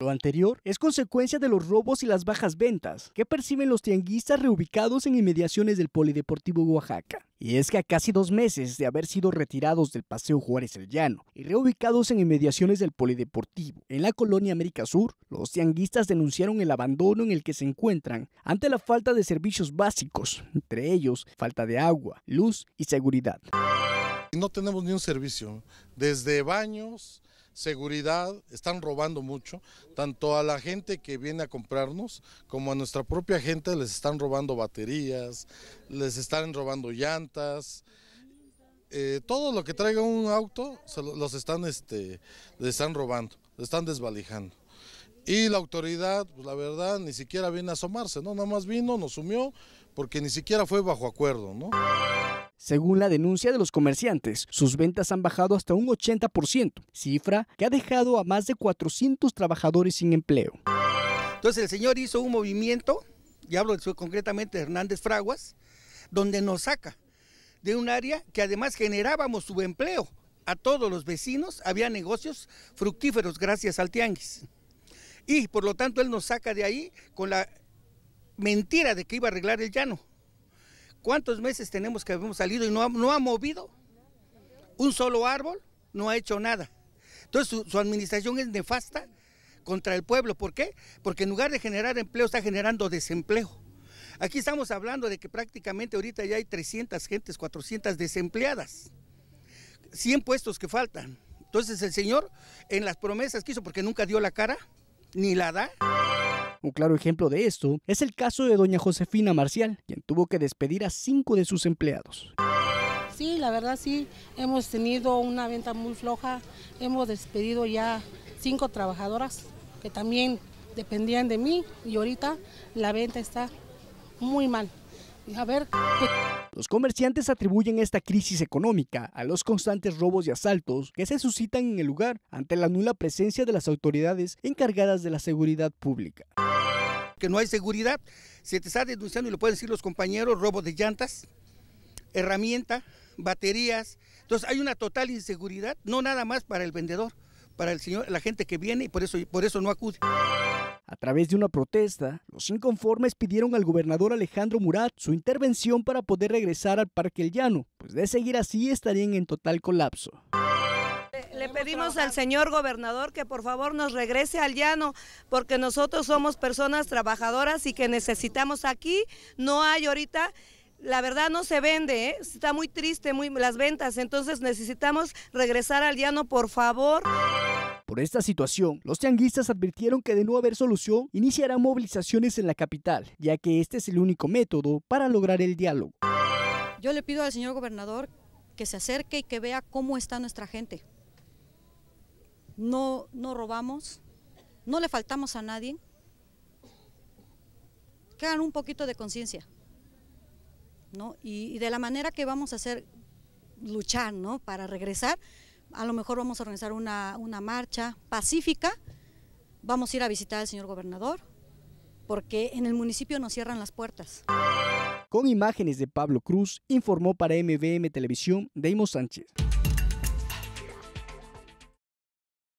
Lo anterior es consecuencia de los robos y las bajas ventas que perciben los tianguistas reubicados en inmediaciones del Polideportivo Oaxaca. Y es que a casi dos meses de haber sido retirados del Paseo Juárez el Llano y reubicados en inmediaciones del Polideportivo en la colonia América Sur, los tianguistas denunciaron el abandono en el que se encuentran ante la falta de servicios básicos, entre ellos falta de agua, luz y seguridad. No tenemos ni un servicio, desde baños, seguridad, están robando mucho, tanto a la gente que viene a comprarnos como a nuestra propia gente les están robando baterías, les están robando llantas. Eh, todo lo que traiga un auto los están, este, les están robando, les están desvalijando. Y la autoridad, pues la verdad, ni siquiera viene a asomarse, ¿no? Nada más vino, nos sumió, porque ni siquiera fue bajo acuerdo, ¿no? Según la denuncia de los comerciantes, sus ventas han bajado hasta un 80%, cifra que ha dejado a más de 400 trabajadores sin empleo. Entonces el señor hizo un movimiento, y hablo concretamente de Hernández Fraguas, donde nos saca de un área que además generábamos subempleo a todos los vecinos, había negocios fructíferos gracias al tianguis. Y por lo tanto él nos saca de ahí con la mentira de que iba a arreglar el llano. ¿Cuántos meses tenemos que hemos salido y no ha, movido un solo árbol? No ha hecho nada. Entonces su, su, administración es nefasta contra el pueblo. ¿Por qué? Porque en lugar de generar empleo está generando desempleo. Aquí estamos hablando de que prácticamente ahorita ya hay 300 gentes, 400 desempleadas. 100 puestos que faltan. Entonces el señor en las promesas que hizo, porque nunca dio la cara, ni la da. Un claro ejemplo de esto es el caso de doña Josefina Marcial, quien tuvo que despedir a cinco de sus empleados. Sí, la verdad sí, hemos tenido una venta muy floja, hemos despedido ya cinco trabajadoras que también dependían de mí y ahorita la venta está muy mal. A ver. Los comerciantes atribuyen esta crisis económica a los constantes robos y asaltos que se suscitan en el lugar ante la nula presencia de las autoridades encargadas de la seguridad pública que no hay seguridad. Se te está denunciando, y lo pueden decir los compañeros, robo de llantas, herramienta, baterías. Entonces hay una total inseguridad, no nada más para el vendedor, para el señor, la gente que viene y por eso, por eso no acude. A través de una protesta, los inconformes pidieron al gobernador Alejandro Murat su intervención para poder regresar al Parque El Llano, pues de seguir así estarían en total colapso pedimos al señor gobernador que por favor nos regrese al llano, porque nosotros somos personas trabajadoras y que necesitamos aquí, no hay ahorita la verdad no se vende, ¿eh? está muy triste muy, las ventas, entonces necesitamos regresar al llano, por favor. Por esta situación, los tianguistas advirtieron que de no haber solución, iniciarán movilizaciones en la capital, ya que este es el único método para lograr el diálogo. Yo le pido al señor gobernador que se acerque y que vea cómo está nuestra gente no, no robamos, no le faltamos a nadie. Que un poquito de conciencia, Y, de la manera que vamos a hacer luchar, Para regresar, a lo mejor vamos a organizar una, marcha pacífica, vamos a ir a visitar al señor gobernador, porque en el municipio nos cierran las puertas. Con imágenes de Pablo Cruz, informó para MVM Televisión Deimos Sánchez.